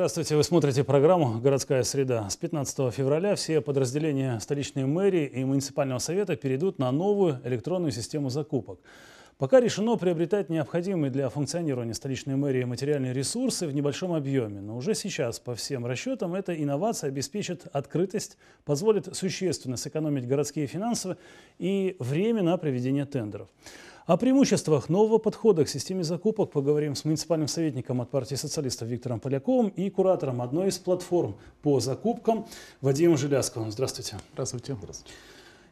Здравствуйте, вы смотрите программу «Городская среда». С 15 февраля все подразделения столичной мэрии и муниципального совета перейдут на новую электронную систему закупок. Пока решено приобретать необходимые для функционирования столичной мэрии материальные ресурсы в небольшом объеме, но уже сейчас, по всем расчетам, эта инновация обеспечит открытость, позволит существенно сэкономить городские финансы и время на проведение тендеров. О преимуществах нового подхода к системе закупок поговорим с муниципальным советником от партии социалистов Виктором Поляковым и куратором одной из платформ по закупкам Вадимом Желясковым. Здравствуйте. Здравствуйте. Здравствуйте.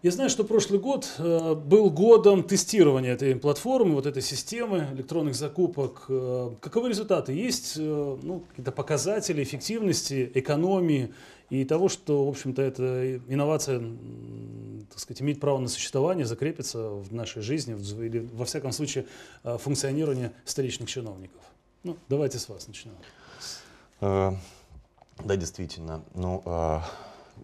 Я знаю, что прошлый год э, был годом тестирования этой платформы, вот этой системы электронных закупок. Э, каковы результаты? Есть э, ну, какие-то показатели эффективности, экономии и того, что, в общем-то, эта инновация, так сказать, имеет право на существование, закрепится в нашей жизни, или, во всяком случае, э, функционирование столичных чиновников. Ну, давайте с вас начнем. Э, да, действительно. Ну, э,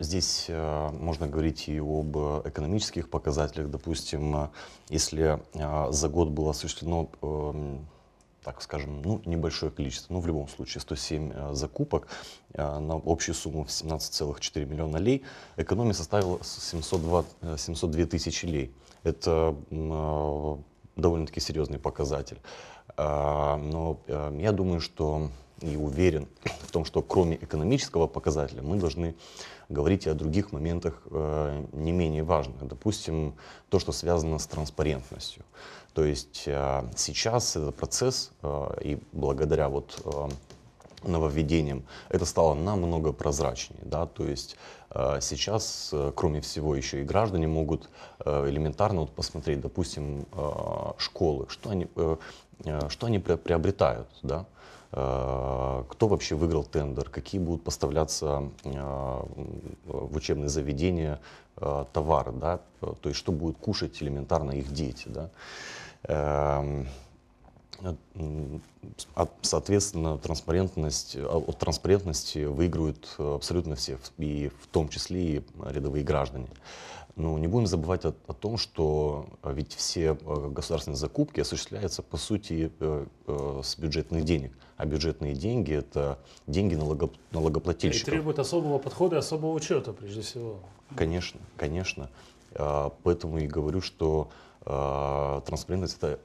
здесь можно говорить и об экономических показателях. Допустим, если за год было осуществлено так скажем, ну, небольшое количество, но ну, в любом случае 107 э, закупок э, на общую сумму в 17,4 миллиона лей, экономия составила 702, 702 э, тысячи лей. Это довольно-таки серьезный показатель. Но я думаю, что и уверен в том, что кроме экономического показателя мы должны говорить и о других моментах э, не менее важных. Допустим, то, что связано с транспарентностью. То есть э, сейчас этот процесс, э, и благодаря вот э, нововведением, это стало намного прозрачнее. Да? То есть э, сейчас, э, кроме всего, еще и граждане могут э, элементарно вот посмотреть, допустим, э, школы, что они, э, э что они приобретают. Да? Э, кто вообще выиграл тендер, какие будут поставляться э, в учебные заведения э, товары, да, то есть что будут кушать элементарно их дети, да. Эм, а, соответственно, транспарентность, от транспарентности выиграют абсолютно все, и в том числе и рядовые граждане. Но ну, не будем забывать о, о том, что а, ведь все а, государственные закупки осуществляются, по сути, э, э, с бюджетных денег. А бюджетные деньги – это деньги налогоп... налогоплательщиков. И требует особого подхода и особого учета, прежде всего. Конечно, конечно. А, поэтому и говорю, что транспарентность – это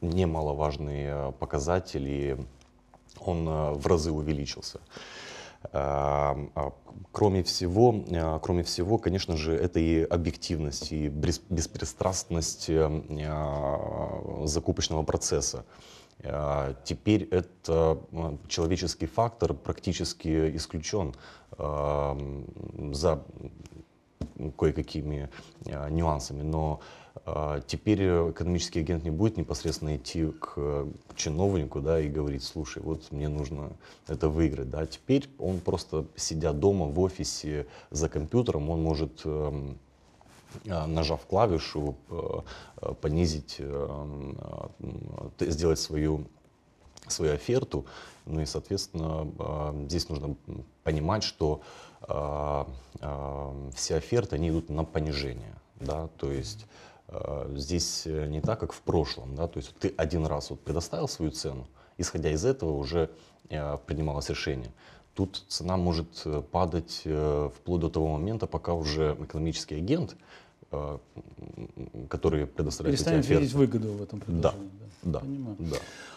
немаловажный показатель, и он в разы увеличился. Эм, а, кроме всего, э, кроме всего, конечно же, это и объективность, и беспристрастность э, э, закупочного процесса. Теперь это человеческий фактор практически исключен эм, за кое-какими нюансами, но а, теперь э, экономический агент не будет непосредственно идти э, к чиновнику да, и говорить, слушай, вот мне нужно это выиграть. Да. Теперь он просто, сидя дома в офисе за компьютером, он может эм, а, нажав клавишу, э, понизить, сделать свою, свою оферту. Ну и, соответственно, здесь нужно понимать, что все оферты, они идут на понижение. Да? То есть Э, здесь э, не так, как в прошлом. Да? То есть ты один раз вот предоставил свою цену, исходя из этого уже э, принималось решение. Тут цена может падать вплоть до того момента, пока уже экономический агент, который предоставляет Перестанет эти оферты. видеть выгоду в этом предложении. Да, да. да. Понимаю. да.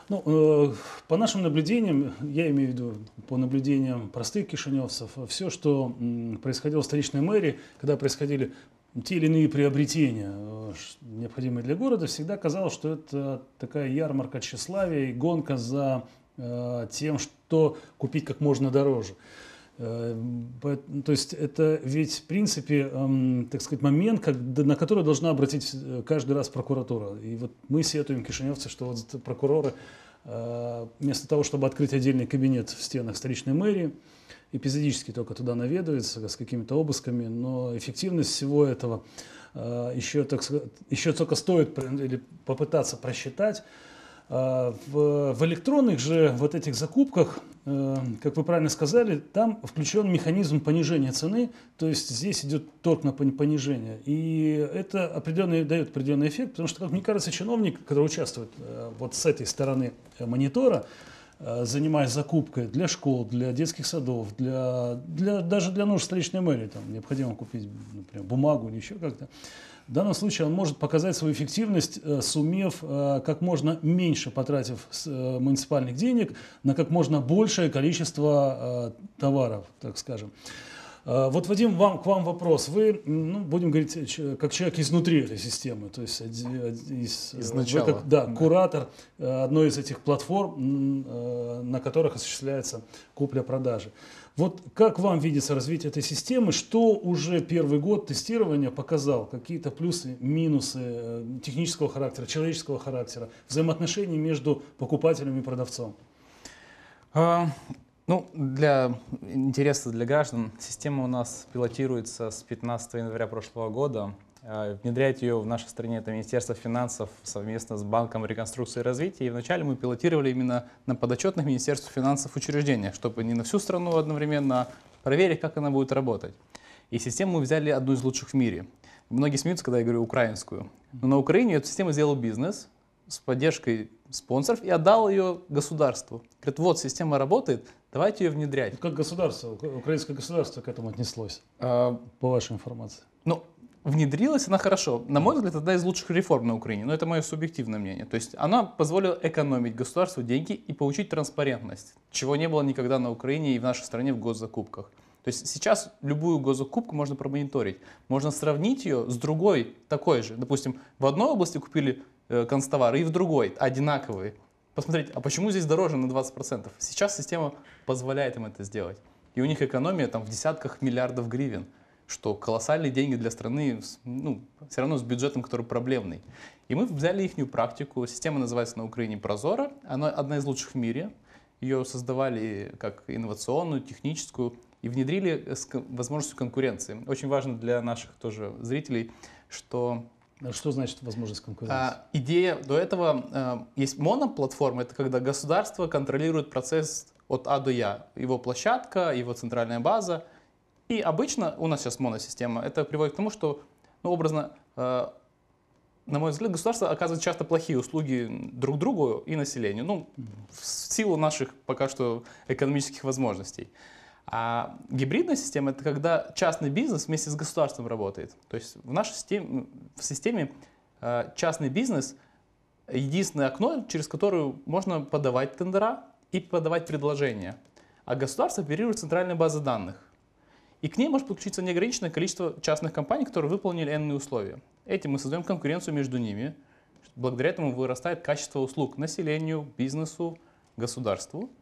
Ну, по нашим наблюдениям, я имею в виду по наблюдениям простых кишиневцев, все, что происходило в столичной мэрии, когда происходили те или иные приобретения, э, необходимые для города, всегда казалось, что это такая ярмарка тщеславия и гонка за э, тем, что купить как можно дороже. Э, ну, то есть это ведь, в принципе, эм, так сказать, момент, на который должна обратить каждый раз прокуратура. И вот мы сетуем, кишиневцы, что вот прокуроры вместо того, чтобы открыть отдельный кабинет в стенах столичной мэрии, эпизодически только туда наведывается с какими-то обысками, но эффективность всего этого э, еще, так сказать, еще только стоит или попытаться просчитать. Э, в, в электронных же вот этих закупках, э, как вы правильно сказали, там включен механизм понижения цены, то есть здесь идет торг на понижение. И это определенный, дает определенный эффект, потому что, как мне кажется, чиновник, который участвует вот с этой стороны монитора, Э, занимаясь закупкой для школ, для детских садов, для, для, даже для нужд столичной мэрии, там необходимо купить, например, бумагу или еще как-то, в данном случае он может показать свою эффективность, э, сумев э, как можно меньше потратив муниципальных денег на как можно большее количество товаров, так скажем. А, вот, Вадим, вам, к вам вопрос. Вы, ну, будем говорить, как человек изнутри этой системы, то есть из, э, Изначала. как, да, куратор э, одной из этих платформ, э, на которых осуществляется купля продажа Вот как вам видится развитие этой системы? Что уже первый год тестирования показал? Какие-то плюсы, минусы технического характера, человеческого характера, взаимоотношений между покупателем и продавцом? А, ну, для интереса для граждан, система у нас пилотируется с 15 января прошлого года. А, внедрять ее в нашей стране это Министерство финансов совместно с Банком реконструкции и развития. И вначале мы пилотировали именно на подотчетных Министерству финансов учреждениях, чтобы не на всю страну одновременно, а проверить, как она будет работать. И систему мы взяли одну из лучших в мире. Многие смеются, когда я говорю украинскую. Но на Украине эту систему сделал бизнес, с поддержкой спонсоров и отдал ее государству. Говорит, вот система работает, Давайте ее внедрять. Ну, как государство, украинское государство к этому отнеслось, а, по вашей информации? Ну, внедрилась она хорошо. На мой взгляд, одна из лучших реформ на Украине, но это мое субъективное мнение. То есть она позволила экономить государству деньги и получить транспарентность, чего не было никогда на Украине и в нашей стране в госзакупках. То есть сейчас любую госзакупку можно промониторить. Можно сравнить ее с другой такой же. Допустим, в одной области купили э, констовары и в другой одинаковые посмотреть, а почему здесь дороже на 20%? Сейчас система позволяет им это сделать. И у них экономия там в десятках миллиардов гривен, что колоссальные деньги для страны, ну, все равно с бюджетом, который проблемный. И мы взяли ихнюю практику. Система называется на Украине Прозора. Она одна из лучших в мире. Ее создавали как инновационную, техническую и внедрили с возможностью конкуренции. Очень важно для наших тоже зрителей, что что значит возможность конкуренции? А, идея до этого а, есть моноплатформа, это когда государство контролирует процесс от А до Я. Его площадка, его центральная база. И обычно у нас сейчас моносистема. Это приводит к тому, что, ну, образно, а, на мой взгляд, государство оказывает часто плохие услуги друг другу и населению. Ну, в силу наших пока что экономических возможностей. А гибридная система – это когда частный бизнес вместе с государством работает. То есть в нашей системе, в системе э, частный бизнес – единственное окно, через которое можно подавать тендера и подавать предложения. А государство оперирует центральной базой данных. И к ней может подключиться неограниченное количество частных компаний, которые выполнили n условия. Этим мы создаем конкуренцию между ними. Благодаря этому вырастает качество услуг населению, бизнесу, государству –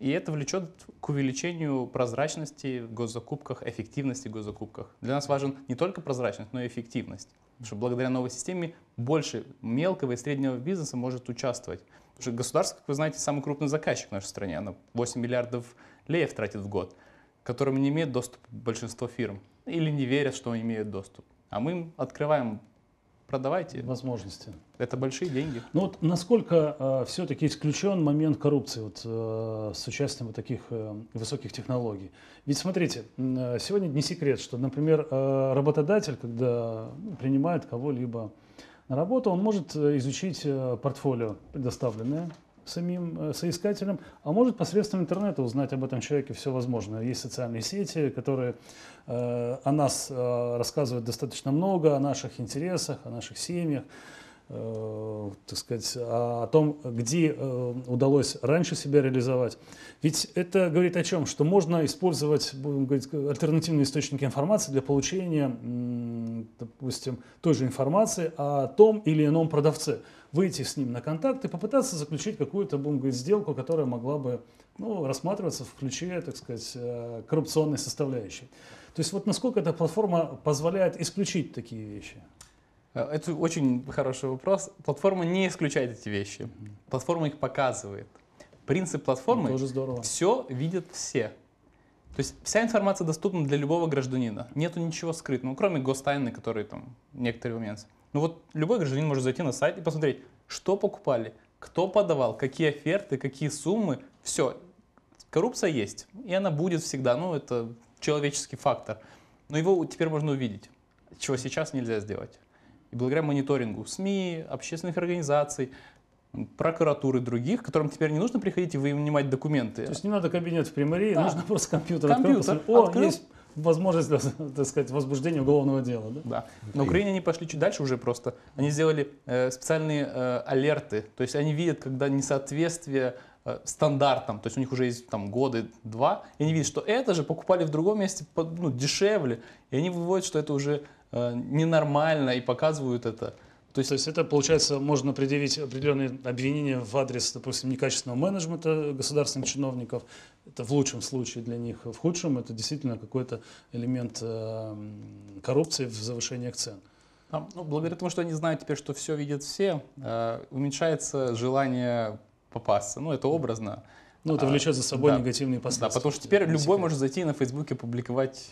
и это влечет к увеличению прозрачности в госзакупках, эффективности в госзакупках. Для нас важен не только прозрачность, но и эффективность. Потому что благодаря новой системе больше мелкого и среднего бизнеса может участвовать. Потому что государство, как вы знаете, самый крупный заказчик в нашей стране. Оно 8 миллиардов леев тратит в год, к которым не имеет доступ большинство фирм. Или не верят, что имеют доступ. А мы им открываем продавайте. Возможности. Это большие деньги. Ну вот насколько э, все-таки исключен момент коррупции вот, э, с участием вот таких э, высоких технологий? Ведь смотрите, э, сегодня не секрет, что, например, э, работодатель, когда принимает кого-либо на работу, он может э, изучить э, портфолио, предоставленное самим э, соискателем, а может посредством интернета узнать об этом человеке все возможное. Есть социальные сети, которые э, о нас э, рассказывают достаточно много, о наших интересах, о наших семьях, так сказать, о, том, где удалось раньше себя реализовать. Ведь это говорит о чем? Что можно использовать, будем говорить, альтернативные источники информации для получения, допустим, той же информации о том или ином продавце выйти с ним на контакт и попытаться заключить какую-то, будем сделку, которая могла бы ну, рассматриваться в ключе, так сказать, э, коррупционной составляющей. То есть вот насколько эта платформа позволяет исключить такие вещи? Э, это очень хороший вопрос. Платформа не исключает эти вещи. Платформа их показывает. Принцип ну, платформы ну, тоже здорово. все видят все. То есть вся информация доступна для любого гражданина. Нету ничего скрытного, кроме гостайны, которые там некоторые моменты. Ну вот любой гражданин может зайти на сайт и посмотреть, что покупали, кто подавал, какие оферты, какие суммы. Все, коррупция есть, и она будет всегда. Ну это человеческий фактор. Но его теперь можно увидеть, чего сейчас нельзя сделать. И благодаря мониторингу СМИ, общественных организаций, прокуратуры других, которым теперь не нужно приходить и вынимать документы. То есть не надо кабинет в примарии, да. нужно просто компьютер, компьютер открыл, посмотрел, о, открыл, возможность, так сказать, возбуждения уголовного дела. Да? да. На Украине они пошли чуть дальше уже просто. Они сделали э, специальные э, алерты. То есть они видят, когда несоответствие э, стандартам, то есть у них уже есть там годы два, и они видят, что это же покупали в другом месте ну, дешевле, и они выводят, что это уже э, ненормально и показывают это. То есть, то есть это, получается, можно предъявить определенные обвинения в адрес, допустим, некачественного менеджмента государственных чиновников. Это в лучшем случае для них, в худшем это действительно какой-то элемент э, коррупции в завышении цен. Ну, благодаря тому, что они знают теперь, что все видят все, э, уменьшается желание попасться. Ну, это образно. Ну, это влечет за собой да. негативные последствия. Да, потому что теперь это любой может зайти на Facebook и публиковать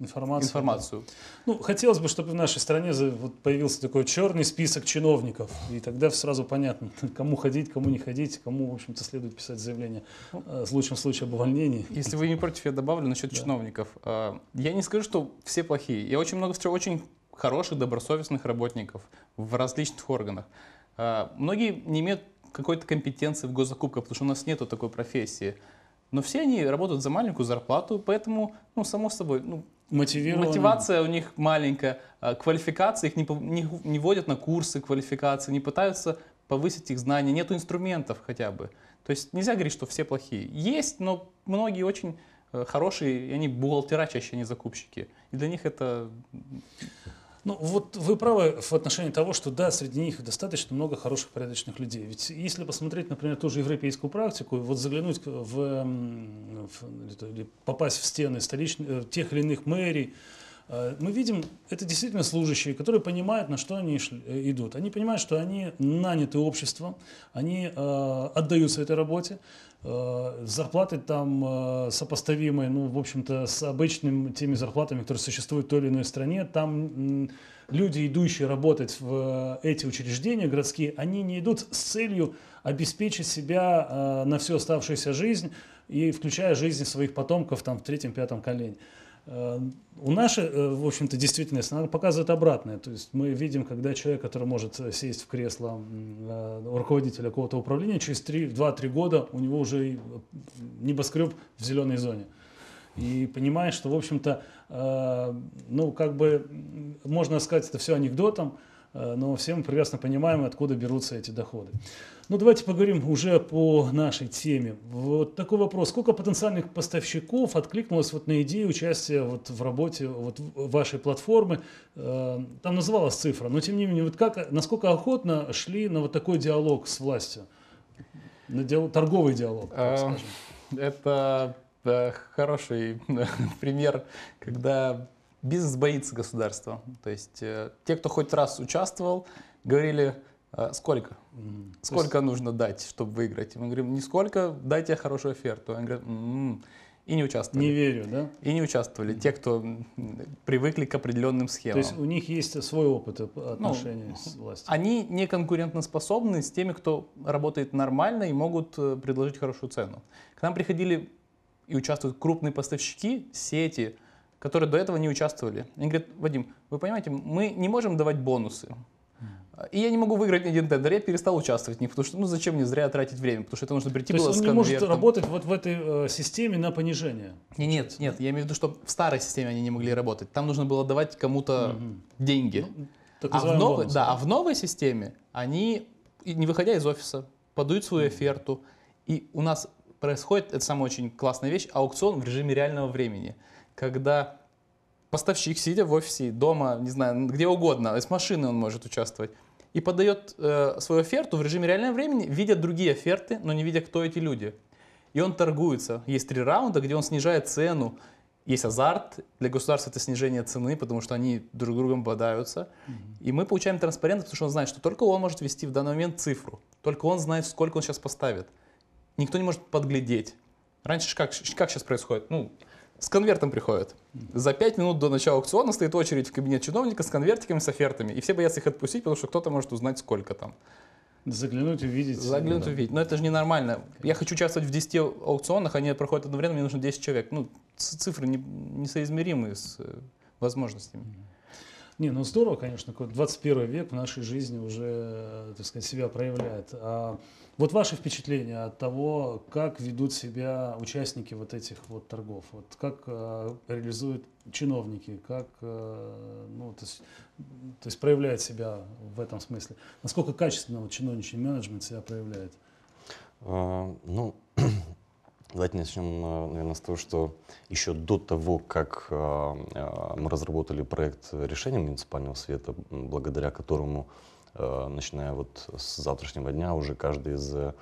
информацию. информацию. Да. Ну, хотелось бы, чтобы в нашей стране вот появился такой черный список чиновников, и тогда сразу понятно, кому ходить, кому не ходить, кому, в общем-то, следует писать заявление ну, в лучшем случае об увольнении. Если вы не против, я добавлю насчет да. чиновников. А, я не скажу, что все плохие. Я очень много встречал очень хороших, добросовестных работников в различных органах. А, многие не имеют какой-то компетенции в госзакупках, потому что у нас нету такой профессии. Но все они работают за маленькую зарплату, поэтому, ну, само собой, ну, мотивация у них маленькая, а квалификация, их не, не, не вводят на курсы квалификации, не пытаются повысить их знания, нет инструментов хотя бы. То есть нельзя говорить, что все плохие. Есть, но многие очень э, хорошие, и они бухгалтера чаще, не закупщики. И для них это ну, вот вы правы в отношении того, что да, среди них достаточно много хороших порядочных людей. Ведь если посмотреть, например, ту же европейскую практику, вот заглянуть в, в попасть в стены столичных, э, тех или иных мэрий, э, мы видим, это действительно служащие, которые понимают, на что они э, идут. Они понимают, что они наняты обществом, они э, отдаются этой работе, Э, зарплаты там э, сопоставимые, ну, в общем-то, с обычными теми зарплатами, которые существуют в той или иной стране. Там люди, идущие работать в э, эти учреждения городские, они не идут с целью обеспечить себя на всю оставшуюся жизнь, и включая жизнь своих потомков там в третьем-пятом колене. Э, у нашей, э, в общем-то, действительность, она показывает обратное. То есть мы видим, когда человек, который может э, сесть в кресло руководителя какого-то управления, через 2-3 года у него уже небоскреб в зеленой зоне. И понимаешь, что, в общем-то, ну, как бы, можно сказать, это все анекдотом, Э, но все мы прекрасно понимаем, откуда берутся эти доходы. Ну, давайте поговорим уже по нашей теме. Вот такой вопрос. Сколько потенциальных поставщиков откликнулось вот на идею участия вот в работе вот вашей платформы? Э, там называлась цифра, но тем не менее, вот как, насколько охотно шли на вот такой диалог с властью? На диалог, торговый диалог, так э, скажем. Это хороший пример, когда Бизнес боится государства. То есть э, те, кто хоть раз участвовал, говорили, э, сколько? Сколько есть... нужно дать, чтобы выиграть? Мы говорим, не сколько, дайте хорошую оферту. Они говорят, м-м-м. и не участвовали. Не верю, да? И не участвовали. Mm. Те, кто привыкли к определенным схемам. То есть у них есть свой опыт ну, отношения ну, с властью. Они не конкурентоспособны с теми, кто работает нормально и могут э, предложить хорошую цену. К нам приходили и участвуют крупные поставщики, сети, которые до этого не участвовали. Они говорят, Вадим, вы понимаете, мы не можем давать бонусы. И я не могу выиграть ни один тендер, я перестал участвовать в них, потому что, ну, зачем мне зря тратить время, потому что это нужно прийти То было есть он не может работать вот в этой э, системе на понижение? Нет, нет, нет, я имею в виду, что в старой системе они не могли работать, там нужно было давать кому-то угу. деньги. Ну, а, в новой, бонус, да, да, а в новой системе они, не выходя из офиса, подают свою оферту, и у нас происходит, это самая очень классная вещь, аукцион в режиме реального времени когда поставщик, сидя в офисе, дома, не знаю, где угодно, из машины он может участвовать, и подает э, свою оферту в режиме реального времени, видя другие оферты, но не видя, кто эти люди. И он торгуется. Есть три раунда, где он снижает цену. Есть азарт. Для государства это снижение цены, потому что они друг с другом бодаются. Mm-hmm. И мы получаем транспарентность, потому что он знает, что только он может ввести в данный момент цифру. Только он знает, сколько он сейчас поставит. Никто не может подглядеть. Раньше как, как сейчас происходит? Ну, с конвертом приходят. За 5 минут до начала аукциона стоит очередь в кабинет чиновника с конвертиками, с офертами. И все боятся их отпустить, потому что кто-то может узнать, сколько там. Заглянуть и увидеть. Заглянуть и да. увидеть. Но это же ненормально. Я хочу участвовать в 10 аукционах, они проходят одновременно, мне нужно 10 человек. Ну, цифры не, несоизмеримые с э, возможностями. Не, ну здорово, конечно, 21 век в нашей жизни уже, э, так сказать, себя проявляет. А вот ваши впечатления от того, как ведут себя участники вот этих вот торгов, вот как э, реализуют чиновники, как э, ну, то есть, то есть проявляет себя в этом смысле, насколько качественно вот, чиновничий менеджмент себя проявляет? А, ну, Давайте начнем, э, наверное, с того, что еще до того, как э, э, мы разработали проект решения муниципального света, благодаря которому Э, начиная вот с завтрашнего дня уже каждый из э,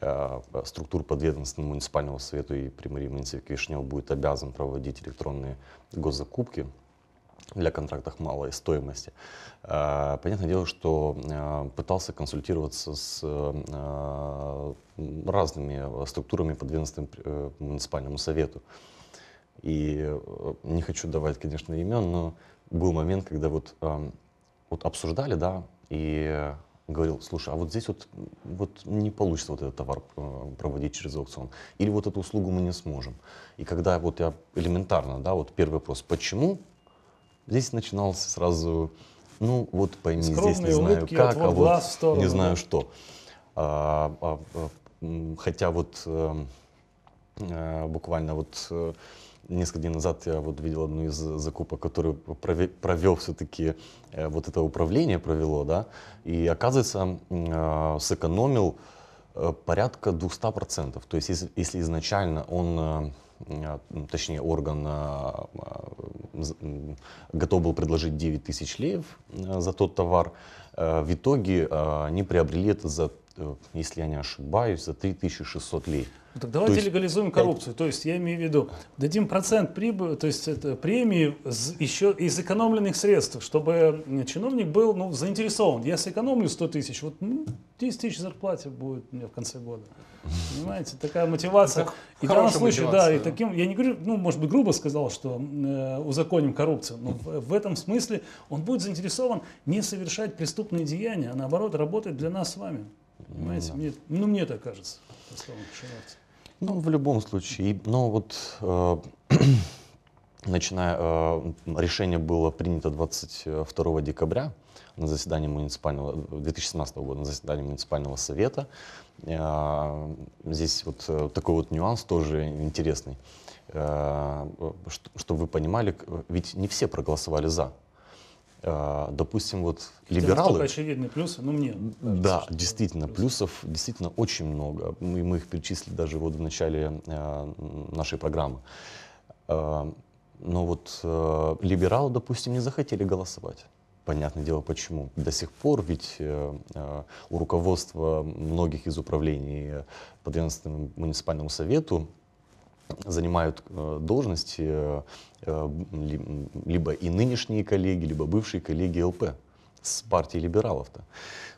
э, структур подведомственного муниципального совету и примарии муниципальных Вишнев будет обязан проводить электронные госзакупки для контрактов малой стоимости. Понятное дело, что пытался консультироваться с разными структурами подведомственным муниципальному совету. И не хочу давать, конечно, имен, но был момент, когда вот, вот обсуждали, да, и говорил, слушай, а вот здесь вот, вот не получится вот этот товар э, проводить через аукцион, или вот эту услугу мы не сможем. И когда вот я элементарно, да, вот первый вопрос, почему, здесь начинался сразу, ну вот пойми, Скромные здесь не знаю как, а вот сторону, не знаю что. А, а, а, хотя вот а, буквально вот несколько дней назад я вот видел одну из закупок, которую провел, провел все-таки э, вот это управление провело, да, и оказывается э, сэкономил э, порядка 200%. То есть если, если изначально он точнее орган готов был предложить 9 тысяч леев за тот товар, в итоге они приобрели это за Э, если я не ошибаюсь, за 3600 лей. Ну, так давайте есть, легализуем коррупцию. То есть я имею в виду, дадим процент прибыли, то есть это премии еще из экономленных средств, чтобы чиновник был ну, заинтересован. Я сэкономлю 100 тысяч, вот ну, 10 тысяч зарплате будет у меня в конце года. Понимаете, такая мотивация. и в данном случае, да, и таким, я не говорю, ну, может быть, грубо сказал, что э, узаконим коррупцию, но в, в этом смысле он будет заинтересован не совершать преступные деяния, а наоборот работать для нас с вами. Понимаете? Да. Мне, ну, мне так кажется, посланник Шаровца. Ну, в любом случае. Но ну, вот э, начиная, э, решение было принято 22 декабря на заседании муниципального 2017 года на заседании муниципального совета. Э, здесь вот э, такой вот нюанс тоже интересный, э, чтобы вы понимали, ведь не все проголосовали за. А, допустим, вот Хотя либералы... очевидные плюсы, Ну, мне кажется, Да, действительно, плюсов. действительно очень много. Мы, мы их перечислили даже вот в начале э, нашей программы. А, но вот э, либералы, допустим, не захотели голосовать. Понятное дело, почему. До сих пор ведь э, э, у руководства многих из управлений по 12 муниципальному совету занимают э, должности э, э, либо и нынешние коллеги, либо бывшие коллеги ЛП с партии либералов-то.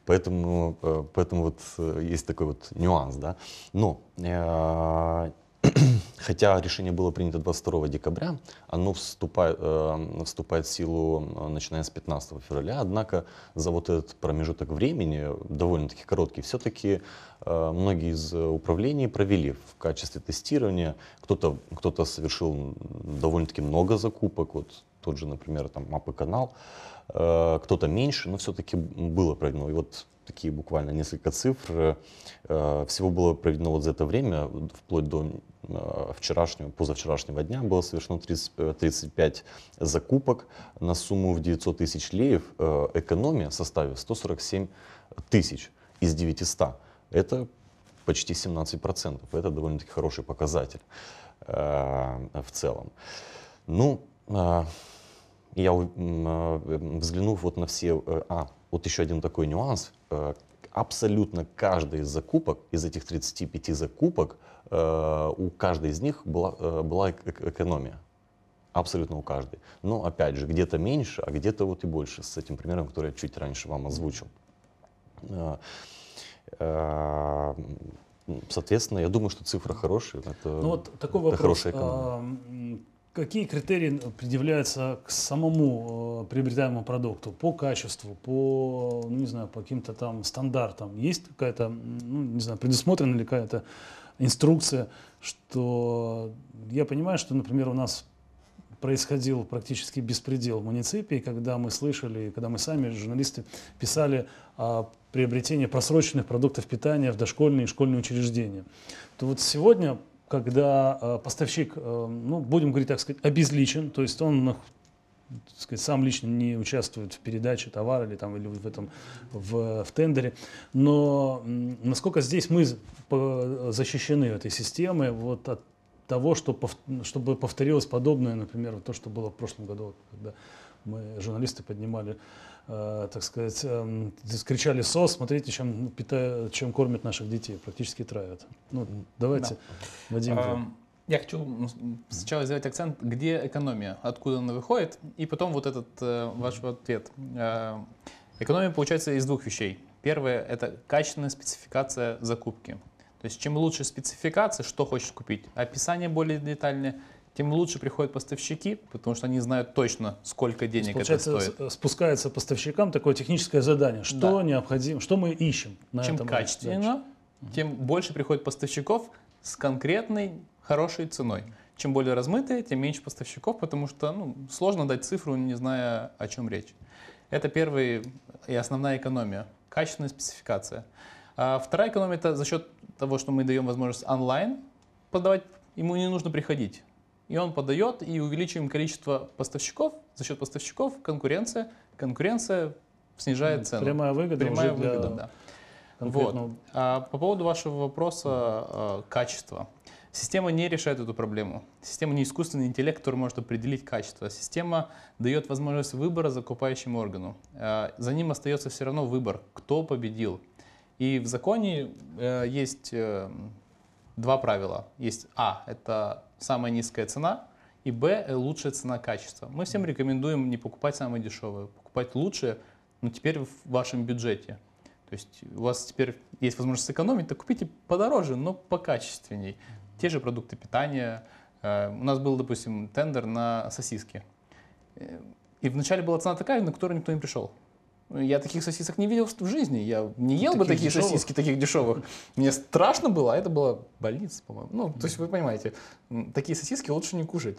Поэтому, поэтому вот есть такой вот нюанс, да. Но Хотя решение было принято 22 декабря, оно вступает, э, вступает в силу э, начиная с 15 февраля, однако за вот этот промежуток времени, довольно-таки короткий, все-таки э, многие из управлений провели в качестве тестирования, кто-то кто, -то, совершил довольно-таки много закупок, вот тот же, например, там, мапы канал, э, кто-то меньше, но все-таки было проведено. И вот такие буквально несколько цифр. Э, всего было проведено вот за это время, вплоть до э, вчерашнего, позавчерашнего дня, было совершено 30, 35 э, закупок на сумму в 900 тысяч леев. Экономия составила 147 тысяч из 900. Это почти 17%. Это довольно-таки хороший показатель в целом. Ну, я взглянув вот на все... А, вот еще один такой нюанс. Э, абсолютно каждая из закупок, из этих 35 закупок, э, у каждой из них была, э, была экономия. Абсолютно у каждой. Но опять же, где-то меньше, а где-то вот и больше с этим примером, который я чуть раньше вам озвучил. Соответственно, я думаю, что цифра хорошая. Это, ну вот такой вопрос. Хорошая экономия. А, Какие критерии э, предъявляются к самому э, приобретаемому продукту по качеству, по, ну, не знаю, по каким-то там стандартам? Есть какая-то, ну, не знаю, предусмотрена ли какая-то инструкция, что я понимаю, что, например, у нас происходил практически беспредел в муниципии, когда мы слышали, когда мы сами, журналисты, писали о приобретении просроченных продуктов питания в дошкольные и школьные учреждения. То вот сегодня когда э, поставщик, э, ну, будем говорить так сказать, обезличен, то есть он так сказать, сам лично не участвует в передаче товара или, там, или в этом в, в тендере. Но насколько здесь мы защищены этой системой вот от того, что, чтобы повторилось подобное, например, то, что было в прошлом году, когда мы, журналисты, поднимали, э, так сказать, э, кричали СОС, смотрите, чем, питают, чем кормят наших детей, практически травят. Ну, давайте, да. Вадим. А, я хочу сначала сделать акцент, где экономия, откуда она выходит, и потом вот этот э, ваш ответ. Э, экономия получается из двух вещей. Первое – это качественная спецификация закупки. То есть чем лучше спецификация, что хочешь купить, описание более детальное – тем лучше приходят поставщики, потому что они знают точно, сколько денег это стоит. Э, спускается поставщикам такое техническое задание, что да. необходимо, что мы ищем. На Чем этом качественно, дальше. тем больше приходит поставщиков с конкретной хорошей ценой. Чем более размытые, тем меньше поставщиков, потому что ну, сложно дать цифру, не зная, о чем речь. Это первая и основная экономия – качественная спецификация. А вторая экономия – это за счет того, что мы даем возможность онлайн подавать, ему не нужно приходить и он подает, и увеличиваем количество поставщиков, за счет поставщиков конкуренция, конкуренция снижает цену. Прямая выгода Прямая уже выгода, для да. Вот. А по поводу вашего вопроса э, качества. Система не решает эту проблему. Система не искусственный интеллект, который может определить качество. Система дает возможность выбора закупающему органу. Э, за ним остается все равно выбор, кто победил. И в законе э, есть э, два правила. Есть А – это самая низкая цена, и Б – лучшая цена качество Мы всем рекомендуем не покупать самое дешевое, покупать лучшее. но теперь в вашем бюджете. То есть у вас теперь есть возможность сэкономить, то купите подороже, но покачественней. Те же продукты питания. Э, у нас был, допустим, тендер на сосиски. Э, и вначале была цена такая, на которую никто не пришел. Я таких сосисок не видел в жизни. Я не ел таких бы такие дешевых. сосиски, таких дешевых. Мне страшно было, а это была больница, по-моему. Ну, то есть вы понимаете, такие сосиски лучше не кушать.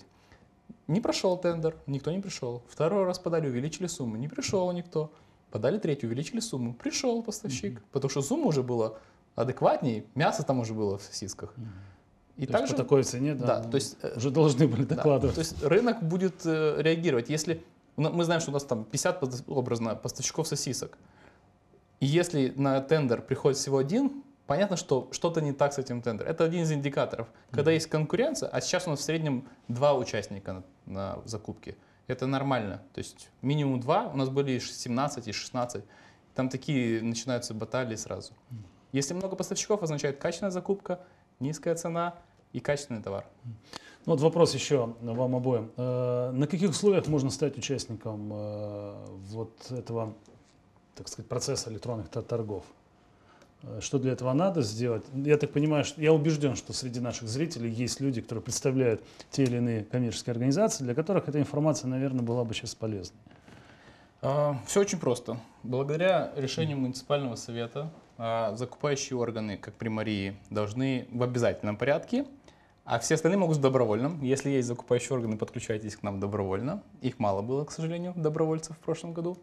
Не прошел тендер, никто не пришел. Второй раз подали, увеличили сумму, не пришел никто. Подали третью, увеличили сумму, пришел поставщик. Mm-hmm. Потому что сумма уже была адекватнее, мясо там уже было в сосисках. Mm-hmm. И то также, по такой цене, да, да то есть, э, уже должны были докладывать. Да, то есть рынок будет э, реагировать. Если ну, мы знаем, что у нас там 50 образно поставщиков сосисок. И если на тендер приходит всего один, понятно, что что-то не так с этим тендером. Это один из индикаторов. Когда mm-hmm. есть конкуренция, а сейчас у нас в среднем два участника на, на закупке, это нормально. То есть минимум два, у нас были 17, и 16. Там такие начинаются баталии сразу. Mm-hmm. Если много поставщиков, означает качественная закупка, низкая цена и качественный товар. Mm-hmm. Ну, вот вопрос еще вам обоим. Э, на каких условиях можно стать участником э, вот этого, так сказать, процесса электронных торгов? Э, что для этого надо сделать? Я так понимаю, что я убежден, что среди наших зрителей есть люди, которые представляют те или иные коммерческие организации, для которых эта информация, наверное, была бы сейчас полезной. А, Все очень просто. Благодаря решению муниципального совета а, закупающие органы, как при Марии, должны в обязательном порядке – а все остальные могут с добровольным, Если есть закупающие органы, подключайтесь к нам добровольно. Их мало было, к сожалению, добровольцев в прошлом году.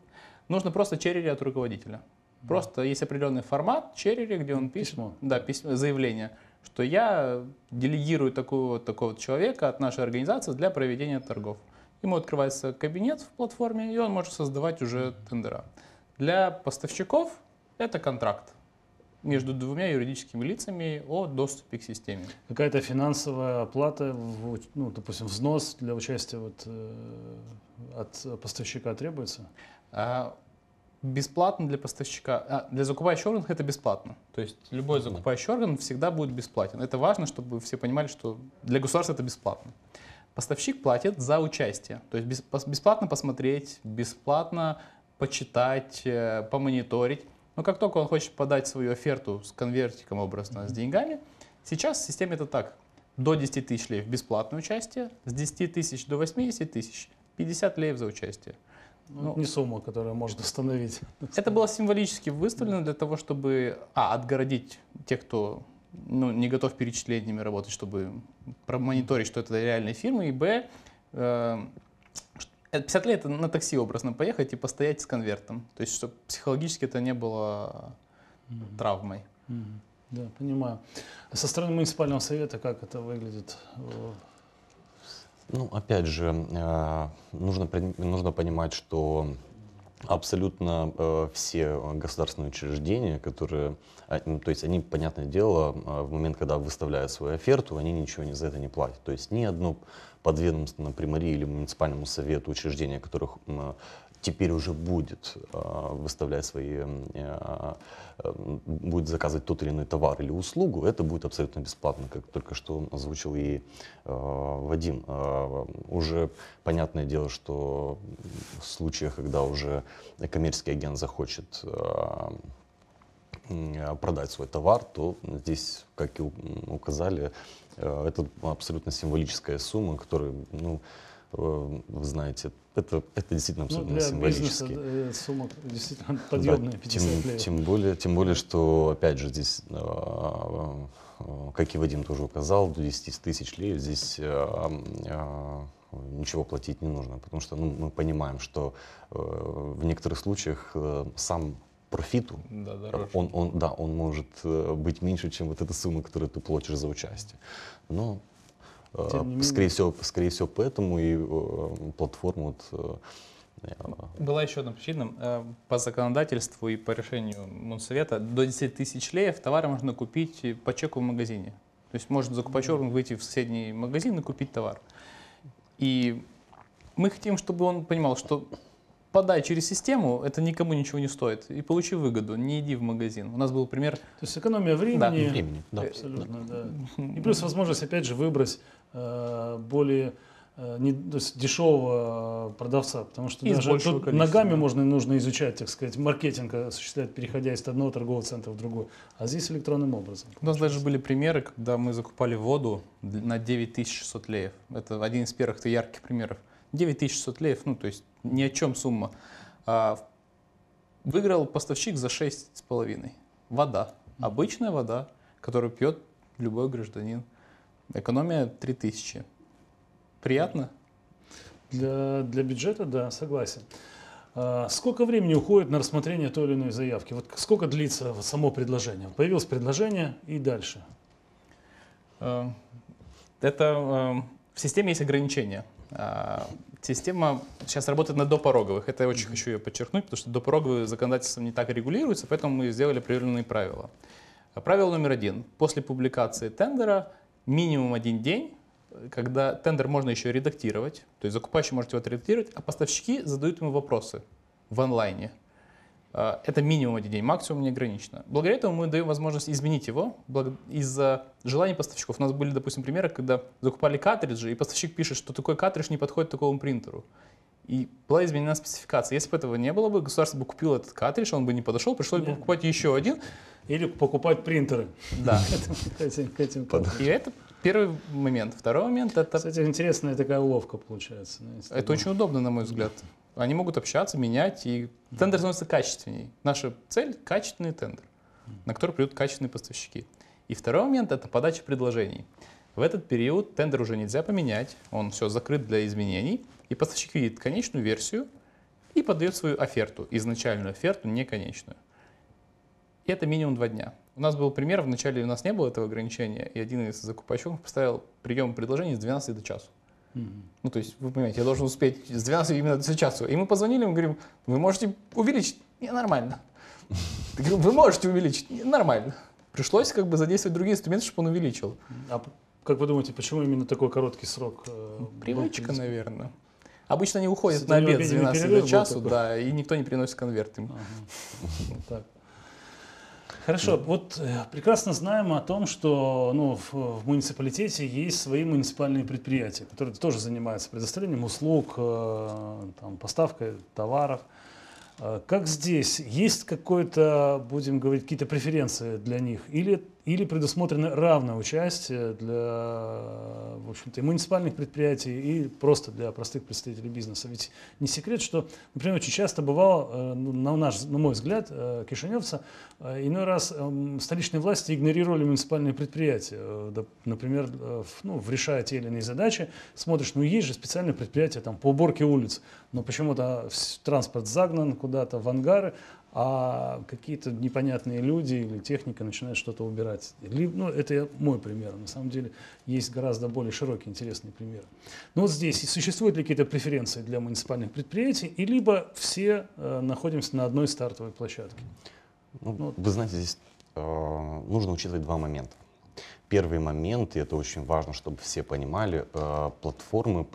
Нужно просто черри от руководителя. Да. Просто есть определенный формат черри, где он пишет письмо. Да, письмо, заявление, что я делегирую такого, такого человека от нашей организации для проведения торгов. Ему открывается кабинет в платформе, и он может создавать уже тендера. Для поставщиков это контракт между двумя юридическими лицами о доступе к системе. Какая-то финансовая оплата, ну, допустим, взнос для участия вот, э, от поставщика требуется? А, бесплатно для поставщика, а, для закупающего органа это бесплатно. То есть любой закупающий орган всегда будет бесплатен. Это важно, чтобы все понимали, что для государства это бесплатно. Поставщик платит за участие. То есть бесплатно посмотреть, бесплатно почитать, э, помониторить. Но как только он хочет подать свою оферту с конвертиком образно, mm -hmm. с деньгами, сейчас в системе это так. До 10 тысяч лев бесплатное участие, с 10 тысяч до 80 тысяч 50 лев за участие. Ну, ну, не сумма, которую можно установить. Это было символически выставлено для того, чтобы а, отгородить тех, кто ну, не готов перечислениями работать, чтобы промониторить, что это реальные фирмы, и б, э, 50 э, лет на такси образно поехать и постоять с конвертом. То есть, чтобы психологически это не было mm травмой. mm Да, понимаю. А со стороны муниципального совета как это выглядит? Ну, опять же, э, нужно, нужно понимать, что абсолютно э, все э, государственные учреждения, которые, а, ну, то есть они, понятное дело, э, в момент, когда выставляют свою оферту, они ничего не за это не платят. То есть ни одно подведомственное примарии или муниципальному совету учреждения, которых теперь уже будет э, выставлять свои, э, будет заказывать тот или иной товар или услугу, это будет абсолютно бесплатно, как только что озвучил и э, Вадим. Уже понятное дело, что в случаях, когда уже коммерческий агент захочет продать свой товар, то здесь, как и указали, это абсолютно символическая сумма, которая, ну, Э, вы знаете, это, это действительно ну, абсолютно ну, для символически. Бизнеса, э, сумма действительно подъемная, да, 50 тем, лет. тем более, Тем более, что, опять же, здесь, э, как и Вадим тоже указал, до 10 тысяч лей здесь ничего платить не нужно, потому что ну, мы понимаем, что в некоторых случаях сам профиту, да, он, он, да, он может быть меньше, чем вот эта сумма, которую ты платишь за участие. Но а, скорее всего, скорее всего, поэтому и э, платформа вот э, э, была еще одна причина. По законодательству и по решению Мунсовета до 10 тысяч леев товара можно купить по чеку в магазине. То есть можно за купачером выйти в соседний магазин и купить товар. И мы хотим, чтобы он понимал, что подай через систему, это никому ничего не стоит. И получи выгоду, не иди в магазин. У нас был пример... То есть экономия времени. Да. Времени, да. Абсолютно, да. да. И плюс возможность, опять же, выбрать Э, более э, не, дешевого э, продавца, потому что даже тут ногами можно и нужно изучать, так сказать, маркетинг осуществлять, переходя из одного торгового центра в другой, а здесь электронным образом. У нас даже были примеры, когда мы закупали воду на 9600 леев. Это один из первых -то ярких примеров. 9600 леев, ну то есть ни о чем сумма. А, выиграл поставщик за 6,5. Вода. Обычная вода, которую пьет любой гражданин. Экономия 3000. Приятно? Для, для бюджета, да, согласен. А, сколько времени уходит на рассмотрение той или иной заявки? Вот сколько длится само предложение? Появилось предложение и дальше. Э, это э, в системе есть ограничения. А, система сейчас работает на допороговых. Это я очень хочу ее подчеркнуть, потому что допороговые законодательство не так регулируется, поэтому мы сделали определенные правила. Правило номер один. После публикации тендера минимум один день, когда тендер можно еще редактировать, то есть закупающий может его отредактировать, а поставщики задают ему вопросы в онлайне. А, это минимум один день, максимум не ограничено. Благодаря этому мы даем возможность изменить его из-за желаний поставщиков. У нас были, допустим, примеры, когда закупали картриджи, и поставщик пишет, что такой картридж не подходит такому принтеру. И была изменена спецификация. Если бы этого не было бы, государство бы купило этот картридж, он бы не подошел, пришлось Нет. бы покупать еще один. Или покупать принтеры. Да. И это первый момент. Второй момент это... Кстати, интересная такая уловка получается. Это очень удобно, на мой взгляд. Они могут общаться, менять, и тендер становится качественнее. Наша цель – качественный тендер, на который придут качественные поставщики. И второй момент – это подача предложений. В этот период тендер уже нельзя поменять, он все закрыт для изменений, и поставщик видит конечную версию и подает свою оферту, изначальную оферту, не конечную. И это минимум два дня. У нас был пример, вначале у нас не было этого ограничения, и один из закупающих поставил прием предложений с 12 до часу. Ну, то есть, вы понимаете, я должен успеть с 12 именно до часу. И мы позвонили, мы говорим, вы можете увеличить? Не, нормально. вы можете увеличить? Не, нормально. Пришлось как бы задействовать другие инструменты, чтобы он увеличил. А как вы думаете, почему именно такой короткий срок? Э, ну, привычка, был, наверное. Обычно они уходят на обед с 12 до часу, да, и никто не приносит конверт им. Хорошо, вот э, прекрасно знаем о том, что ну, в, в муниципалитете есть свои муниципальные предприятия, которые тоже занимаются предоставлением услуг, э, там, поставкой товаров. А как здесь? Есть какое-то, будем говорить, какие-то преференции для них? Или, или предусмотрено равное участие для, в общем-то, и муниципальных предприятий, и просто для простых представителей бизнеса? Ведь не секрет, что, например, очень часто бывало, э, ну, на, наш, на мой взгляд, э, кишиневца, э, иной раз эм, столичные власти игнорировали муниципальные предприятия. Например, ну, решая те или иные задачи, смотришь, ну есть же специальные предприятия там, по уборке улиц но почему-то транспорт загнан куда-то в ангары, а какие-то непонятные люди или техника начинают что-то убирать. Либо, ну, это мой пример. На самом деле есть гораздо более широкие интересные примеры. Но вот здесь существуют ли какие-то преференции для муниципальных предприятий, и либо все э, находимся на одной стартовой площадке. Ну, ну, вы знаете, здесь э, нужно учитывать два момента первый момент, и это очень важно, чтобы все понимали, э, платформы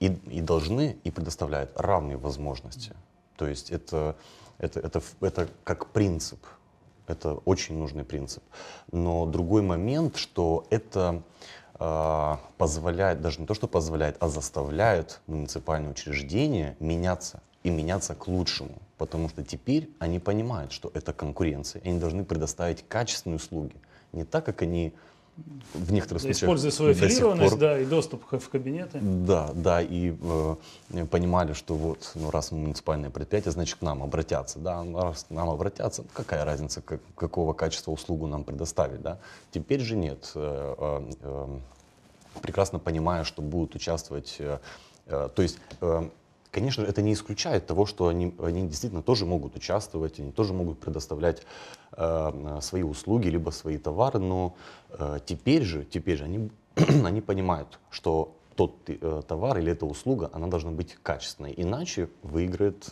и, и должны, и предоставляют равные возможности. То есть это, это, это, это как принцип, это очень нужный принцип. Но другой момент, что это э, позволяет, даже не то, что позволяет, а заставляет муниципальные учреждения меняться и меняться к лучшему. Потому что теперь они понимают, что это конкуренция, и они должны предоставить качественные услуги – не так, как они в некоторых случаях Используя свою аффилированность, пор... да, и доступ в кабинеты. Да, да, и э, понимали, что вот, ну, раз муниципальное предприятие, значит, к нам обратятся, да, ну, раз к нам обратятся, ну, какая разница, как, какого качества услугу нам предоставить, да. Теперь же нет, э, э, э прекрасно понимая, что будут участвовать, э, э, то есть... Э, Конечно, это не исключает того, что они, они действительно тоже могут участвовать, они тоже могут предоставлять Э, свои услуги, либо свои товары, но э, теперь же, теперь же они, они понимают, что тот э, товар или эта услуга, она должна быть качественной, иначе выиграет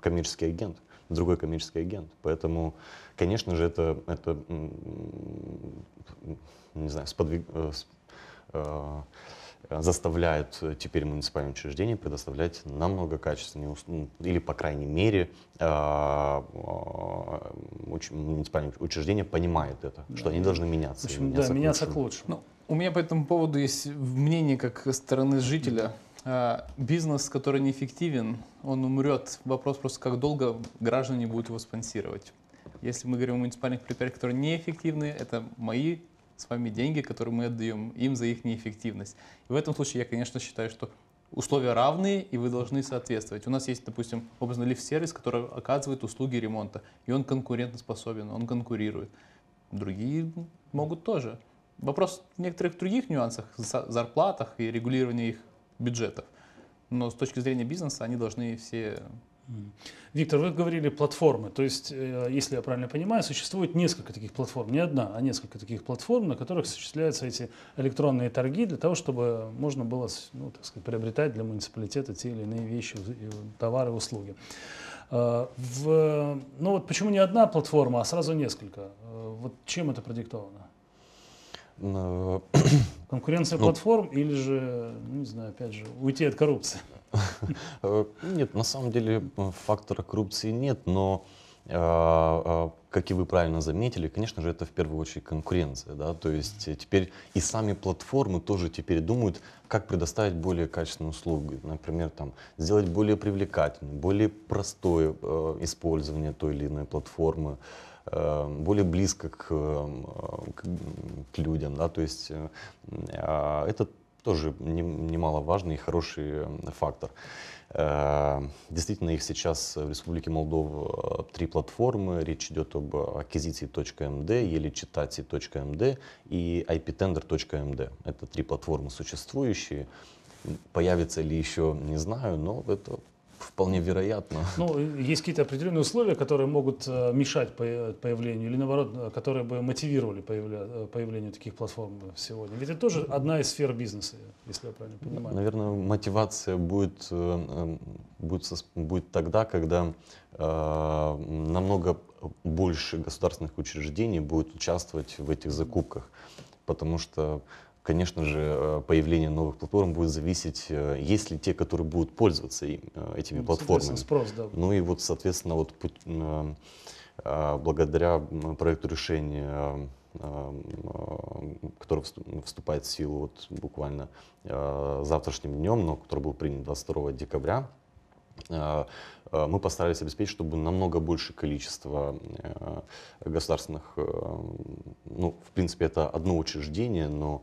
коммерческий агент, другой коммерческий агент. Поэтому, конечно же, это, это не знаю, сподвиг, Э, заставляют э, теперь муниципальные учреждения предоставлять намного качественнее, ну, или, по крайней мере, э, муниципальные учреждения понимают это, да. что они должны меняться. В общем, меняться да, меняться к лучшему. Ну, у меня по этому поводу есть мнение как стороны жителя. Бизнес, который неэффективен, он умрет. Вопрос просто, как долго граждане будут его спонсировать. Если мы говорим о муниципальных предприятиях, которые неэффективны, это мои с вами деньги, которые мы отдаем им за их неэффективность. И в этом случае я, конечно, считаю, что условия равные, и вы должны соответствовать. У нас есть, допустим, образно лифт-сервис, который оказывает услуги ремонта, и он конкурентоспособен, он конкурирует. Другие могут тоже. Вопрос в некоторых других нюансах, зарплатах и регулировании их бюджетов. Но с точки зрения бизнеса они должны все Виктор, вы говорили платформы, то есть, э, если я правильно понимаю, существует несколько таких платформ, не одна, а несколько таких платформ, на которых осуществляются эти электронные торги для того, чтобы можно было ну, так сказать, приобретать для муниципалитета те или иные вещи, товары, услуги. Э, в, ну вот почему не одна платформа, а сразу несколько? Э, вот чем это продиктовано? Ну, Конкуренция ну, платформ или же, ну, не знаю, опять же, уйти от коррупции? Нет, на самом деле фактора коррупции нет, но а, а, как и вы правильно заметили, конечно же, это в первую очередь конкуренция. Да? То есть э, теперь и сами платформы тоже теперь думают, как предоставить более качественную услугу. Например, там, сделать более привлекательным, более простое э, использование той или иной платформы, э, более близко к, к, к людям. Да? То есть а, это тоже немаловажный и хороший э, фактор. Э, действительно, их сейчас в Республике Молдова э, три платформы. Речь идет об аккизиции.мд, елечитати.мд и iptender.md. Это три платформы существующие. Появится ли еще, не знаю, но это вполне вероятно. Ну, есть какие-то определенные условия, которые могут э, мешать появлению, или наоборот, э, которые бы мотивировали появля... Э, появление таких платформ сегодня. Ведь это тоже одна из сфер бизнеса, если я правильно понимаю. Наверное, мотивация будет, эм, будет, будет тогда, когда э, намного больше государственных учреждений будет участвовать в этих закупках, потому что конечно же, э, появление новых платформ будет зависеть, э, есть ли те, которые будут пользоваться э, этими ну, платформами. Спрос, да. Ну и вот, соответственно, вот благодаря проекту решения который вступает в силу вот буквально завтрашним днем, но который был принят 22 декабря, Э, э, мы постарались обеспечить, чтобы намного больше количества э, государственных, ну, в принципе, это одно учреждение, но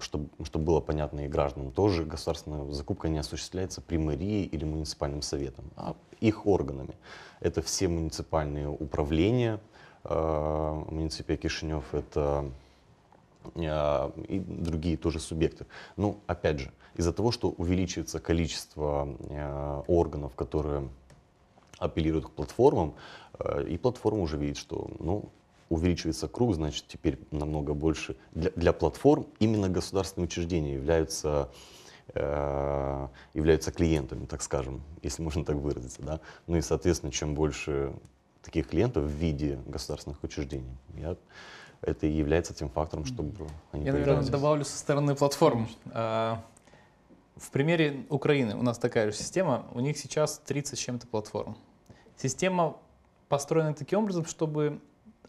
чтобы, чтобы было понятно и гражданам тоже, государственная закупка не осуществляется при мэрии или муниципальным советом, а их органами. Это все муниципальные управления э, муниципия Кишинев, это и другие тоже субъекты. Ну, опять же, из-за того, что увеличивается количество э, органов, которые апеллируют к платформам, э, и платформа уже видит, что ну, увеличивается круг, значит, теперь намного больше. Для, для платформ именно государственные учреждения являются, э, являются клиентами, так скажем, если можно так выразиться. Да? Ну и, соответственно, чем больше таких клиентов в виде государственных учреждений, я, это и является тем фактором, чтобы они Я, наверное, добавлю со стороны платформ. А, в примере Украины у нас такая же система, у них сейчас 30 с чем-то платформ. Система построена таким образом, чтобы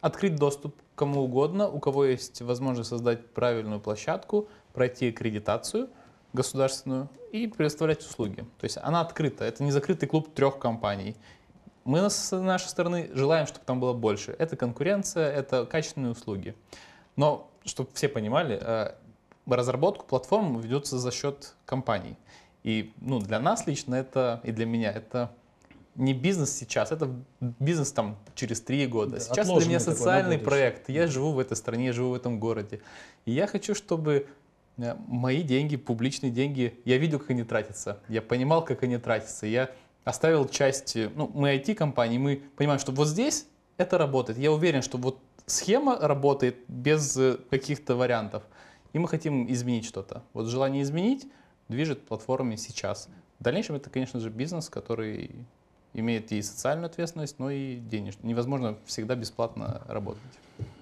открыть доступ кому угодно, у кого есть возможность создать правильную площадку, пройти аккредитацию государственную и предоставлять услуги. То есть она открыта, это не закрытый клуб трех компаний. Мы с нашей стороны желаем, чтобы там было больше. Это конкуренция, это качественные услуги. Но, чтобы все понимали, э, разработку платформ ведется за счет компаний. И ну, для нас лично это, и для меня это не бизнес сейчас, это бизнес там через три года. Да, сейчас для меня социальный проект. Я живу в этой стране, я живу в этом городе. И я хочу, чтобы э, мои деньги, публичные деньги, я видел, как они тратятся. Я понимал, как они тратятся. Я оставил часть, э, ну, мы IT-компании, мы понимаем, что вот здесь это работает. Я уверен, что вот схема работает без э, каких-то вариантов и мы хотим изменить что-то. Вот желание изменить движет платформами сейчас. В дальнейшем это, конечно же, бизнес, который имеет и социальную ответственность, но и денежную. Невозможно всегда бесплатно работать.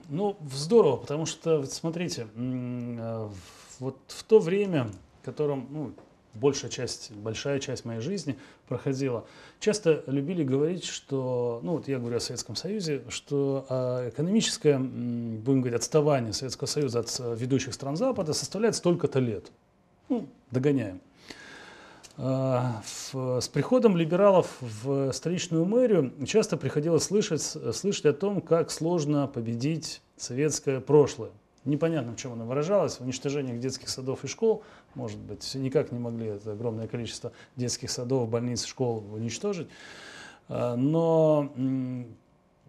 Ну, здорово, потому что, смотрите, э, вот в то время, в котором, ну, большая часть, большая часть моей жизни проходила. Часто любили говорить, что, ну вот я говорю о Советском Союзе, что а, экономическое, будем говорить, отставание Советского Союза от э, ведущих стран Запада составляет столько-то лет. Ну, догоняем. А, с приходом либералов в столичную мэрию часто приходилось слышать, слышать о том, как сложно победить советское прошлое. Непонятно, в чем оно выражалось, в уничтожении детских садов и школ – может быть, никак не могли это огромное количество детских садов, больниц, школ уничтожить. Э, но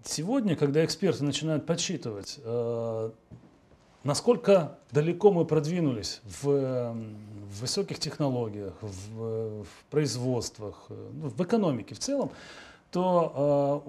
сегодня, когда эксперты начинают подсчитывать, э, насколько далеко мы продвинулись в, высоких технологиях, в, в производствах, э, ну, в экономике в целом, то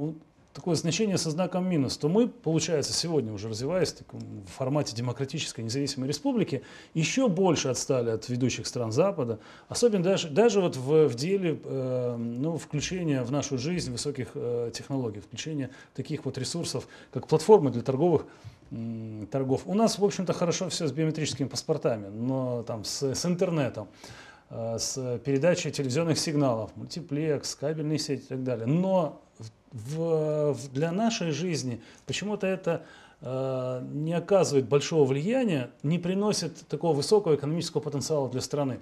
такое значение со знаком минус, то мы, получается, сегодня уже развиваясь в, таком, в формате демократической независимой республики, еще больше отстали от ведущих стран Запада, особенно даже, даже вот в, в деле э, ну, включения в нашу жизнь высоких э, технологий, включения таких вот ресурсов, как платформы для торговых э, торгов. У нас, в общем-то, хорошо все с биометрическими паспортами, но там с, с интернетом э, с передачей телевизионных сигналов, мультиплекс, кабельные сети и так далее. Но в, в, для нашей жизни почему-то это э, не оказывает большого влияния, не приносит такого высокого экономического потенциала для страны.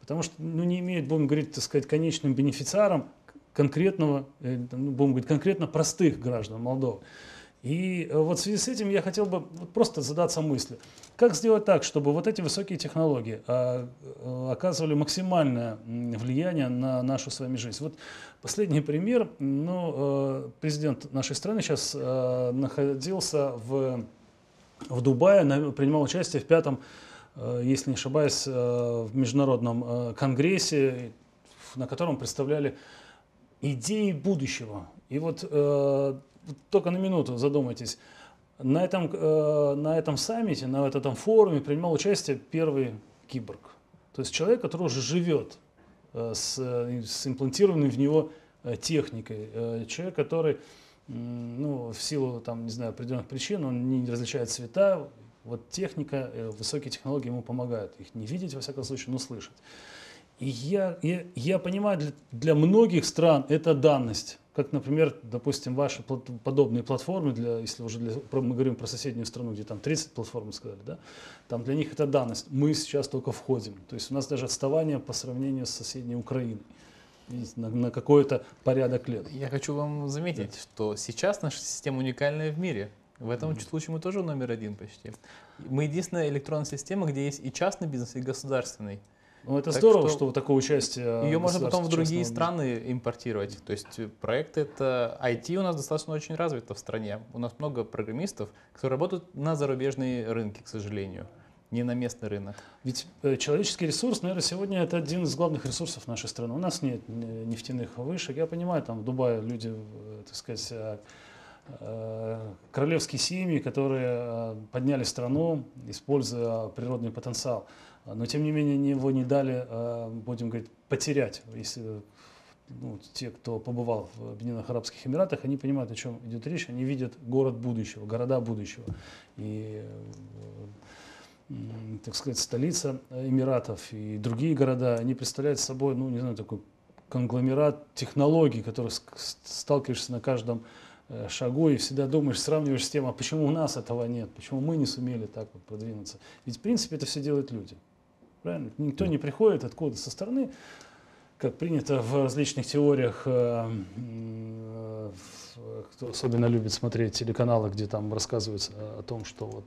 Потому что ну, не имеет, будем говорить, так сказать, конечным бенефициаром конкретного, э, ну, будем говорить, конкретно простых граждан Молдовы. И э, вот в связи с этим я хотел бы просто задаться мыслью. Как сделать так, чтобы вот эти высокие технологии а, э, оказывали максимальное влияние на нашу с вами жизнь? Вот последний пример. Ну, э, президент нашей страны сейчас находился в, в Дубае, принимал участие в пятом, если не ошибаюсь, в международном конгрессе, на котором представляли идеи будущего. И вот только на минуту задумайтесь. На этом, э, на этом саммите, на этом форуме принимал участие первый киборг. То есть человек, который уже живет э, с, э, с имплантированной в него э, техникой. Э, человек, который ну, в силу там, не знаю, определенных причин, он не различает цвета, вот техника, э, высокие технологии ему помогают. Их не видеть, во всяком случае, но слышать. И я, я, я понимаю, для, для многих стран это данность как, например, допустим, ваши подобные платформы, для, если уже для, мы говорим про соседнюю страну, где там 30 платформ сказали, да, там для них это данность. Мы сейчас только входим. То есть у нас даже отставание по сравнению с соседней Украиной на, на какой-то порядок лет. Я хочу вам заметить, да. что сейчас наша система уникальная в мире. В этом mm-hmm. случае мы тоже номер один почти. Мы единственная электронная система, где есть и частный бизнес, и государственный. Ну, это так здорово, что, что такое участие. Ее можно потом в другие страны импортировать. То есть э, проекты это IT у нас достаточно очень развито в стране. У нас много программистов, которые работают на зарубежные рынки, к сожалению, не на местный рынок. Ведь э, человеческий ресурс, наверное, сегодня это один из главных ресурсов нашей страны. У нас нет нефтяных вышек. Я понимаю, там в Дубае люди, э, так сказать, э, королевские семьи, которые подняли страну, используя природный потенциал. Но, тем не менее, его не дали, а, будем говорить, потерять. Если ну, те, кто побывал в Объединенных Арабских Эмиратах, они понимают, о чем идет речь. Они видят город будущего, города будущего. И э, так сказать, столица Эмиратов и другие города, они представляют собой, ну, не знаю, такой конгломерат технологий, который сталкиваешься на каждом э, шагу и всегда думаешь, сравниваешь с тем, а почему у нас этого нет, почему мы не сумели так вот продвинуться. Ведь, в принципе, это все делают люди. Правильно? Никто не приходит откуда со стороны, как принято в различных теориях, э, э, кто особенно любит смотреть телеканалы, где там рассказывается о том, что вот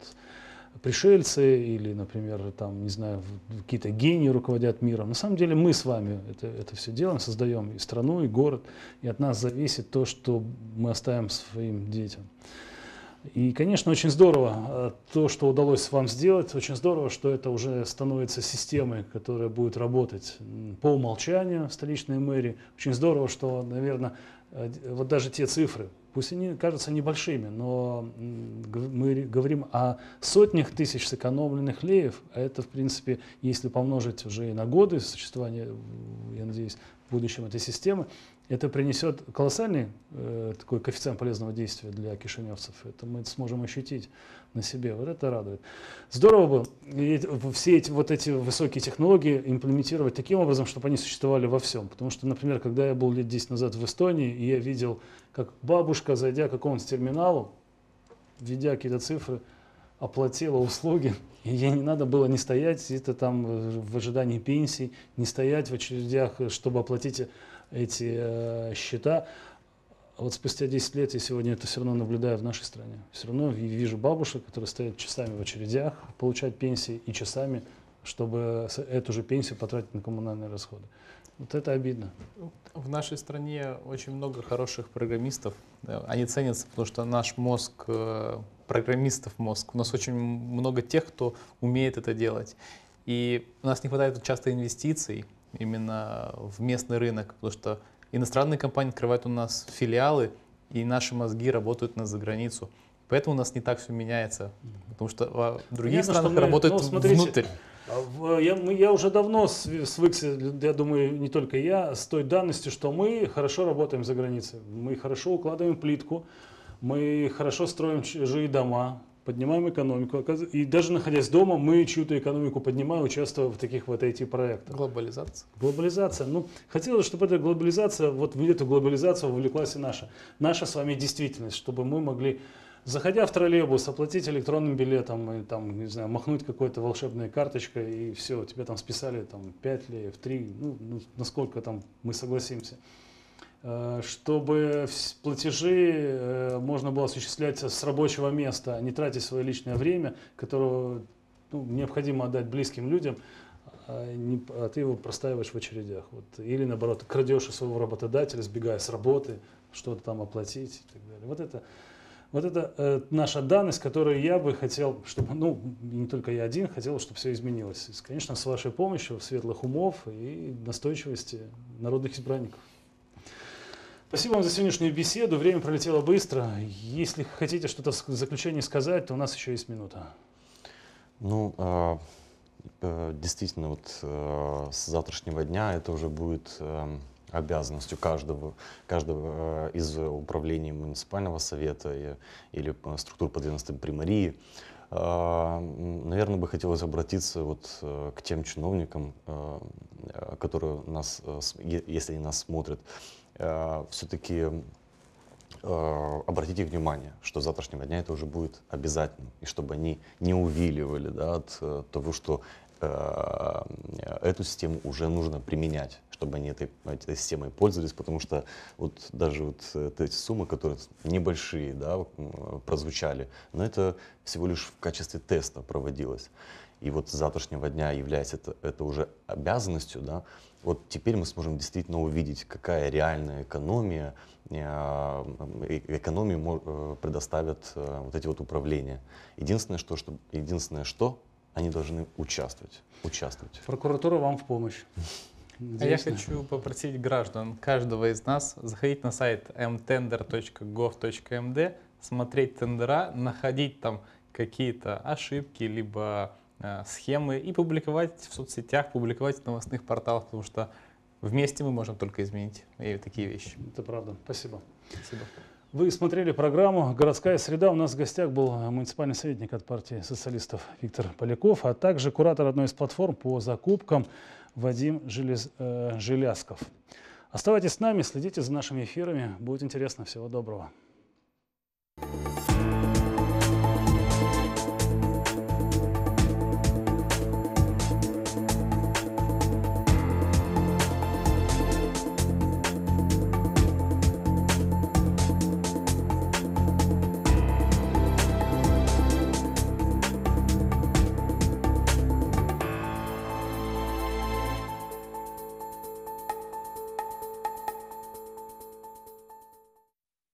пришельцы или, например, там, не знаю, какие-то гении руководят миром. На самом деле мы с вами это, это все делаем, создаем и страну, и город, и от нас зависит то, что мы оставим своим детям. И, конечно, очень здорово э, то, что удалось вам сделать, очень здорово, что это уже становится системой, которая будет работать по умолчанию в столичной мэрии. Очень здорово, что, наверное, э, вот даже те цифры, пусть они кажутся небольшими, но мы говорим о сотнях тысяч сэкономленных леев, а это, в принципе, если помножить уже и на годы существования, я надеюсь, в будущем этой системы, это принесет колоссальный э, такой коэффициент полезного действия для кишиневцев. Это мы сможем ощутить на себе. Вот это радует. Здорово бы все эти, вот эти высокие технологии имплементировать таким образом, чтобы они существовали во всем. Потому что, например, когда я был лет 10 назад в Эстонии, и я видел, как бабушка, зайдя к какому-нибудь терминалу, введя какие-то цифры, оплатила услуги, и ей не надо было не стоять где-то там э, в ожидании пенсий, не стоять в очередях, э, чтобы оплатить э, эти э, счета. А вот спустя 10 лет я сегодня это все равно наблюдаю в нашей стране. Все равно вижу бабушек, которые стоят часами в очередях, получать пенсии и часами, чтобы эту же пенсию потратить на коммунальные расходы. Вот это обидно. В нашей стране очень много хороших программистов. Э, они ценятся, потому что наш мозг, э, программистов мозг, у нас очень много тех, кто умеет это делать. И у нас не хватает часто инвестиций именно в местный рынок, потому что иностранные компании открывают у нас филиалы, и наши мозги работают на заграницу. Поэтому у нас не так все меняется, потому что в а, других Понятно, странах мы, работают ну, смотрите, внутрь. А, я, я уже давно свыкся, я думаю, не только я, с той данностью, что мы хорошо работаем за границей, мы хорошо укладываем плитку, мы хорошо строим чужие дома, поднимаем экономику. И даже находясь дома, мы чью-то экономику поднимаем, участвуя в таких вот IT-проектах. Глобализация. Глобализация. Ну, хотелось, чтобы эта глобализация, вот в эту глобализацию вовлеклась и наша. Наша с вами действительность, чтобы мы могли заходя в троллейбус, оплатить электронным билетом, и, там, не знаю, махнуть какой-то волшебной карточкой, и все, тебе там списали там, 5 леев, 3, ну, ну, насколько там мы согласимся. Э, чтобы платежи э, можно было осуществлять с рабочего места, а не тратя свое личное время, которое ну, необходимо отдать близким людям, а, не, а ты его простаиваешь в очередях. Вот. Или наоборот, крадешь у своего работодателя, сбегая с работы, что-то там оплатить и так далее. Вот это, вот это э, наша данность, которую я бы хотел, чтобы, ну, не только я один, хотел, чтобы все изменилось. И, конечно, с вашей помощью, светлых умов и настойчивости народных избранников. Спасибо вам за сегодняшнюю беседу. Время пролетело быстро. Если хотите что-то в заключение сказать, то у нас еще есть минута. Ну, а, э, действительно, вот э, с завтрашнего дня это уже будет э, обязанностью каждого, каждого из управлений муниципального совета или структур подведомственной примарии. Наверное, бы хотелось обратиться вот к тем чиновникам, которые нас, если они нас смотрят, Э, все-таки э, обратите внимание, что с завтрашнего дня это уже будет обязательно, и чтобы они не увиливали да, от того, что э, эту систему уже нужно применять, чтобы они этой, этой системой пользовались, потому что вот даже вот э, эти суммы, которые небольшие, да, прозвучали, но это всего лишь в качестве теста проводилось. И вот с завтрашнего дня, являясь это, это уже обязанностью, да, вот теперь мы сможем действительно увидеть, какая реальная экономия, э, э, экономию предоставят вот эти вот управления. Единственное, что, что, единственное, что они должны участвовать. участвовать. Прокуратура вам в помощь. А я хочу попросить граждан, каждого из нас, заходить на сайт mtender.gov.md, смотреть тендера, находить там какие-то ошибки, либо э, схемы и публиковать в соцсетях, публиковать в новостных порталах, потому что вместе мы можем только изменить и такие вещи. Это правда. Спасибо. Спасибо. Вы смотрели программу «Городская среда». У нас в гостях был муниципальный советник от партии социалистов Виктор Поляков, а также куратор одной из платформ по закупкам Вадим Желез, э, Желясков. Оставайтесь с нами, следите за нашими эфирами. Будет интересно. Всего доброго.